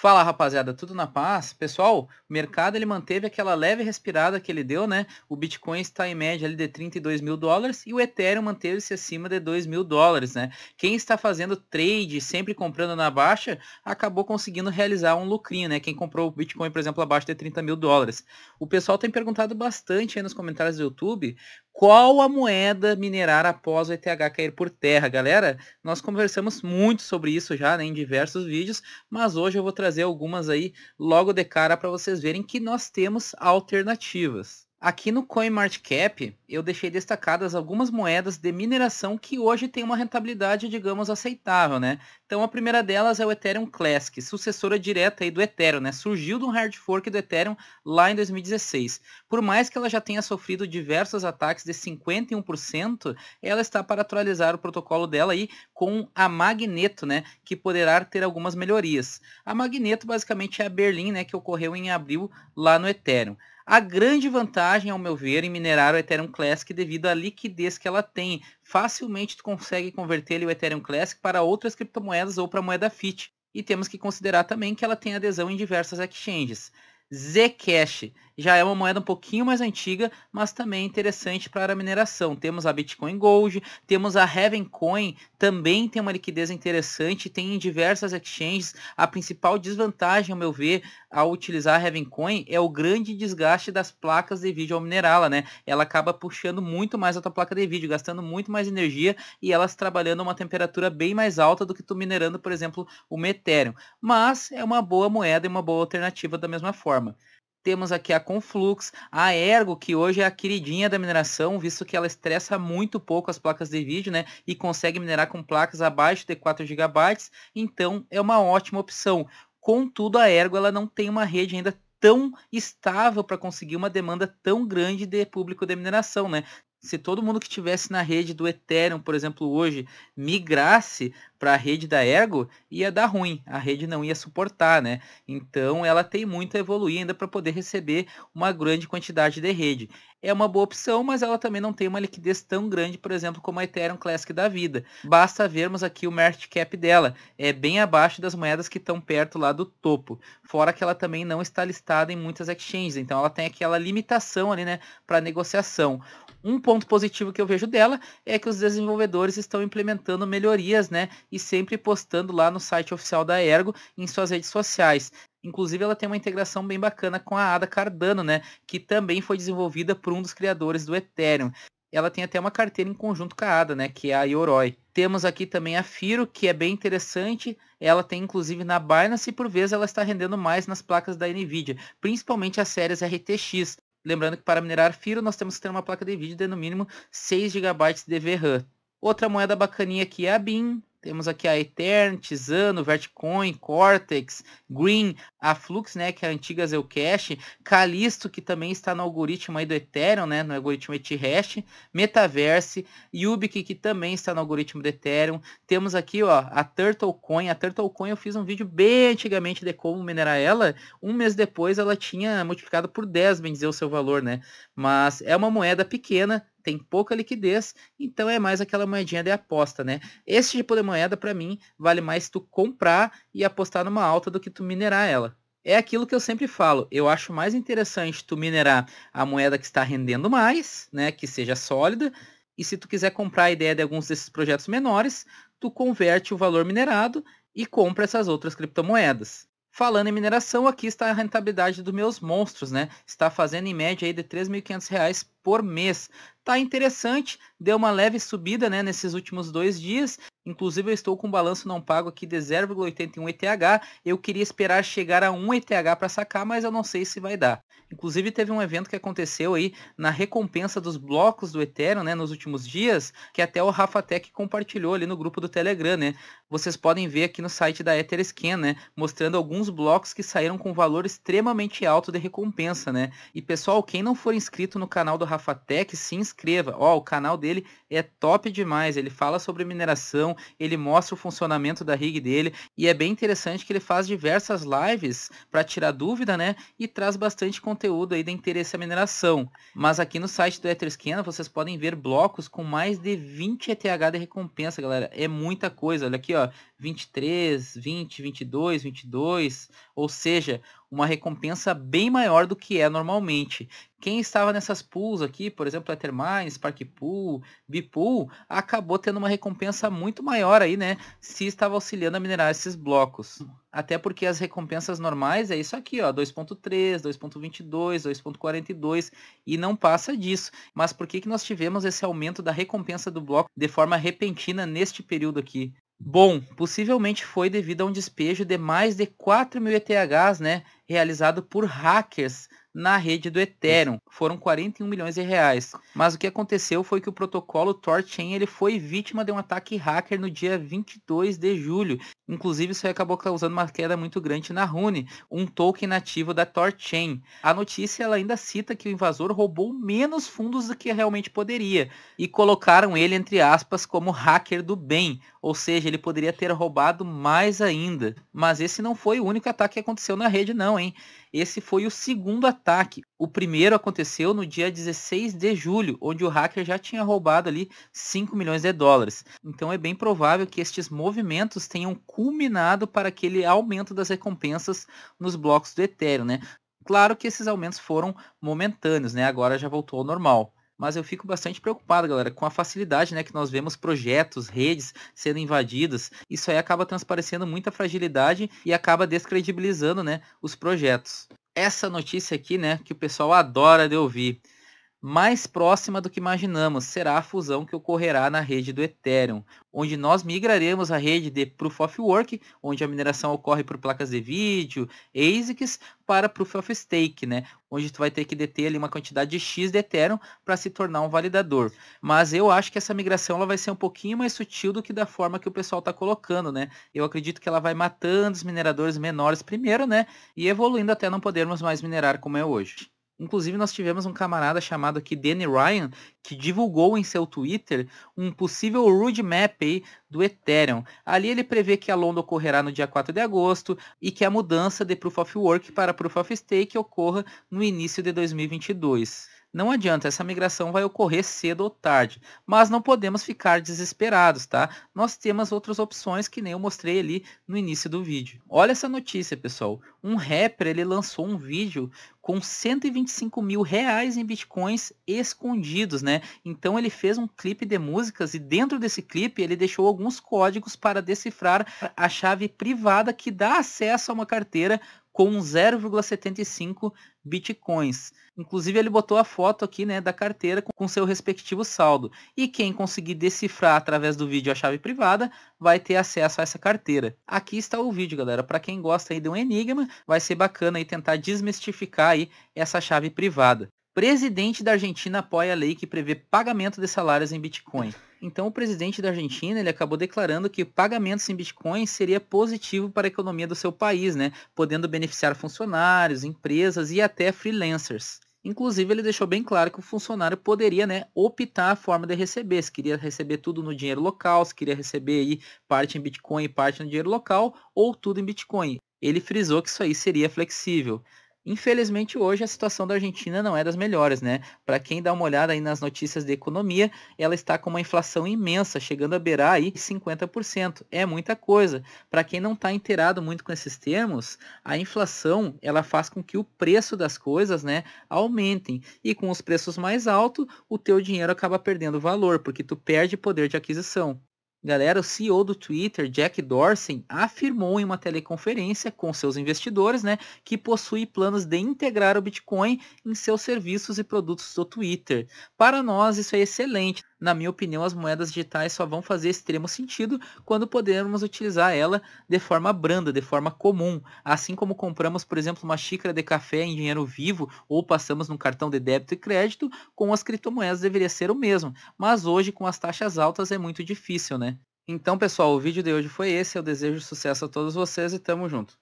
Fala rapaziada, tudo na paz? Pessoal, o mercado ele manteve aquela leve respirada que ele deu, né? O Bitcoin está em média ali de 32 mil dólares e o Ethereum manteve-se acima de 2 mil dólares, né? Quem está fazendo trade, sempre comprando na baixa, acabou conseguindo realizar um lucrinho, né? Quem comprou o Bitcoin, por exemplo, abaixo de 30 mil dólares. O pessoal tem perguntado bastante aí nos comentários do YouTube qual a moeda minerar após o ETH cair por terra. Galera, nós conversamos muito sobre isso já né, em diversos vídeos, mas hoje eu vou trazer algumas aí logo de cara para vocês verem que nós temos alternativas. Aqui no CoinMarketCap, eu deixei destacadas algumas moedas de mineração que hoje têm uma rentabilidade, digamos, aceitável, né? Então, a primeira delas é o Ethereum Classic, sucessora direta aí do Ethereum, né? Surgiu de um hard fork do Ethereum lá em 2016. Por mais que ela já tenha sofrido diversos ataques de 51%, ela está para atualizar o protocolo dela aí com a Magneto, né? Que poderá ter algumas melhorias. A Magneto, basicamente, é a Berlim, né? Que ocorreu em abril lá no Ethereum. A grande vantagem, ao meu ver, em minerar o Ethereum Classic devido à liquidez que ela tem. Facilmente tu consegue converter o Ethereum Classic para outras criptomoedas ou para moeda FIT. E temos que considerar também que ela tem adesão em diversas exchanges. Zcash já é uma moeda um pouquinho mais antiga, mas também interessante para a mineração. Temos a Bitcoin Gold, temos a Heaven Coin, também tem uma liquidez interessante, tem em diversas exchanges. A principal desvantagem, ao meu ver, ao utilizar a Heaven Coin é o grande desgaste das placas de vídeo ao minerá-la, né? Ela acaba puxando muito mais a tua placa de vídeo, gastando muito mais energia e elas trabalhando a uma temperatura bem mais alta do que tu minerando, por exemplo, o Ethereum. Mas é uma boa moeda e uma boa alternativa da mesma forma forma. Temos aqui a Conflux, a Ergo, que hoje é a queridinha da mineração, visto que ela estressa muito pouco as placas de vídeo, né? E consegue minerar com placas abaixo de 4 GB, então é uma ótima opção. Contudo, a Ergo ela não tem uma rede ainda tão estável para conseguir uma demanda tão grande de público de mineração, né? se todo mundo que estivesse na rede do Ethereum, por exemplo, hoje, migrasse para a rede da Ergo, ia dar ruim, a rede não ia suportar, né? Então ela tem muito a evoluir ainda para poder receber uma grande quantidade de rede. É uma boa opção, mas ela também não tem uma liquidez tão grande, por exemplo, como a Ethereum Classic da vida. Basta vermos aqui o market cap dela, é bem abaixo das moedas que estão perto lá do topo. Fora que ela também não está listada em muitas exchanges, então ela tem aquela limitação ali, né, para negociação. Um ponto positivo que eu vejo dela é que os desenvolvedores estão implementando melhorias, né? E sempre postando lá no site oficial da Ergo em suas redes sociais. Inclusive, ela tem uma integração bem bacana com a Ada Cardano, né? Que também foi desenvolvida por um dos criadores do Ethereum. Ela tem até uma carteira em conjunto com a Ada, né? Que é a Yoroi. Temos aqui também a Firo, que é bem interessante. Ela tem inclusive na Binance e por vezes ela está rendendo mais nas placas da Nvidia, principalmente as séries RTX lembrando que para minerar FIRO nós temos que ter uma placa de vídeo de no mínimo 6 GB de VRAM. Outra moeda bacaninha aqui é a BIM, temos aqui a Etern, Zano, Vertcoin, Cortex, Green, a Flux, né, que é a antiga Zcash, Calisto, que também está no algoritmo aí do Ethereum, né, no algoritmo ETHash, Metaverse, Yubikey, que também está no algoritmo do Ethereum. Temos aqui, ó, a Turtlecoin. A Turtlecoin eu fiz um vídeo bem antigamente de como minerar ela. Um mês depois ela tinha multiplicado por 10, bem dizer, o seu valor, né? Mas é uma moeda pequena, tem pouca liquidez, então é mais aquela moedinha de aposta, né? Esse tipo de moeda, para mim, vale mais tu comprar e apostar numa alta do que tu minerar ela. É aquilo que eu sempre falo, eu acho mais interessante tu minerar a moeda que está rendendo mais, né, que seja sólida, e se tu quiser comprar a ideia de alguns desses projetos menores, tu converte o valor minerado e compra essas outras criptomoedas. Falando em mineração, aqui está a rentabilidade dos meus monstros, né? Está fazendo em média aí de R$ 3.500 por mês. Tá interessante, deu uma leve subida né, nesses últimos dois dias. Inclusive eu estou com um balanço não pago aqui de 0,81 ETH. Eu queria esperar chegar a 1 ETH para sacar, mas eu não sei se vai dar. Inclusive teve um evento que aconteceu aí na recompensa dos blocos do Ethereum, né, nos últimos dias, que até o Rafa Tech compartilhou ali no grupo do Telegram, né? Vocês podem ver aqui no site da Etherscan, né, mostrando alguns blocos que saíram com valor extremamente alto de recompensa, né? E pessoal, quem não for inscrito no canal do Rafa Rafa se inscreva. Ó, o canal dele é top demais. Ele fala sobre mineração, ele mostra o funcionamento da rig dele e é bem interessante que ele faz diversas lives para tirar dúvida, né? E traz bastante conteúdo aí de interesse à mineração. Mas aqui no site do Etherscan vocês podem ver blocos com mais de 20 ETH de recompensa, galera. É muita coisa. Olha aqui, ó, 23, 20, 22, 22, ou seja, uma recompensa bem maior do que é normalmente. Quem estava nessas pools aqui, por exemplo, Ethermine, Spark Pool, Bipool, acabou tendo uma recompensa muito maior aí, né? Se estava auxiliando a minerar esses blocos. Até porque as recompensas normais é isso aqui, ó, 2.3, 2.22, 2.42 e não passa disso. Mas por que, que nós tivemos esse aumento da recompensa do bloco de forma repentina neste período aqui? Bom, possivelmente foi devido a um despejo de mais de 4 mil ETHs né, realizado por hackers na rede do Ethereum. Foram 41 milhões de reais. Mas o que aconteceu foi que o protocolo Torchain ele foi vítima de um ataque hacker no dia 22 de julho. Inclusive, isso acabou causando uma queda muito grande na Rune, um token nativo da Torchain. A notícia ela ainda cita que o invasor roubou menos fundos do que realmente poderia e colocaram ele, entre aspas, como hacker do bem, ou seja, ele poderia ter roubado mais ainda. Mas esse não foi o único ataque que aconteceu na rede, não, hein? Esse foi o segundo ataque. O primeiro aconteceu no dia 16 de julho, onde o hacker já tinha roubado ali 5 milhões de dólares. Então é bem provável que estes movimentos tenham culminado para aquele aumento das recompensas nos blocos do Ethereum, né? Claro que esses aumentos foram momentâneos, né? Agora já voltou ao normal mas eu fico bastante preocupado, galera, com a facilidade né, que nós vemos projetos, redes sendo invadidas. Isso aí acaba transparecendo muita fragilidade e acaba descredibilizando né, os projetos. Essa notícia aqui, né, que o pessoal adora de ouvir mais próxima do que imaginamos será a fusão que ocorrerá na rede do Ethereum, onde nós migraremos a rede de Proof of Work, onde a mineração ocorre por placas de vídeo, ASICs, para Proof of Stake, né? onde tu vai ter que deter ali uma quantidade de X de Ethereum para se tornar um validador. Mas eu acho que essa migração ela vai ser um pouquinho mais sutil do que da forma que o pessoal está colocando. né? Eu acredito que ela vai matando os mineradores menores primeiro né? e evoluindo até não podermos mais minerar como é hoje. Inclusive, nós tivemos um camarada chamado aqui Danny Ryan, que divulgou em seu Twitter um possível roadmap do Ethereum. Ali ele prevê que a London ocorrerá no dia 4 de agosto e que a mudança de Proof of Work para Proof of Stake ocorra no início de 2022. Não adianta, essa migração vai ocorrer cedo ou tarde, mas não podemos ficar desesperados, tá? Nós temos outras opções que nem eu mostrei ali no início do vídeo. Olha essa notícia, pessoal um rapper ele lançou um vídeo com 125 mil reais em bitcoins escondidos, né? Então ele fez um clipe de músicas e dentro desse clipe ele deixou alguns códigos para decifrar a chave privada que dá acesso a uma carteira com 0,75 bitcoins. Inclusive ele botou a foto aqui, né, da carteira com seu respectivo saldo. E quem conseguir decifrar através do vídeo a chave privada vai ter acesso a essa carteira. Aqui está o vídeo, galera. Para quem gosta aí de um enigma, vai ser bacana aí tentar desmistificar aí essa chave privada. Presidente da Argentina apoia a lei que prevê pagamento de salários em Bitcoin. Então, o presidente da Argentina ele acabou declarando que pagamentos em Bitcoin seria positivo para a economia do seu país, né? podendo beneficiar funcionários, empresas e até freelancers. Inclusive, ele deixou bem claro que o funcionário poderia né, optar a forma de receber, se queria receber tudo no dinheiro local, se queria receber aí parte em Bitcoin e parte no dinheiro local, ou tudo em Bitcoin ele frisou que isso aí seria flexível. Infelizmente hoje a situação da Argentina não é das melhores, né? Para quem dá uma olhada aí nas notícias de economia, ela está com uma inflação imensa, chegando a beirar aí 50%. É muita coisa. Para quem não está inteirado muito com esses termos, a inflação, ela faz com que o preço das coisas, né, aumentem. E com os preços mais altos, o teu dinheiro acaba perdendo valor, porque tu perde poder de aquisição. Galera, o CEO do Twitter, Jack Dorsey, afirmou em uma teleconferência com seus investidores, né, que possui planos de integrar o Bitcoin em seus serviços e produtos do Twitter. Para nós, isso é excelente na minha opinião, as moedas digitais só vão fazer extremo sentido quando podermos utilizar ela de forma branda, de forma comum. Assim como compramos, por exemplo, uma xícara de café em dinheiro vivo ou passamos num cartão de débito e crédito, com as criptomoedas deveria ser o mesmo. Mas hoje, com as taxas altas, é muito difícil, né? Então, pessoal, o vídeo de hoje foi esse. Eu desejo sucesso a todos vocês e tamo junto.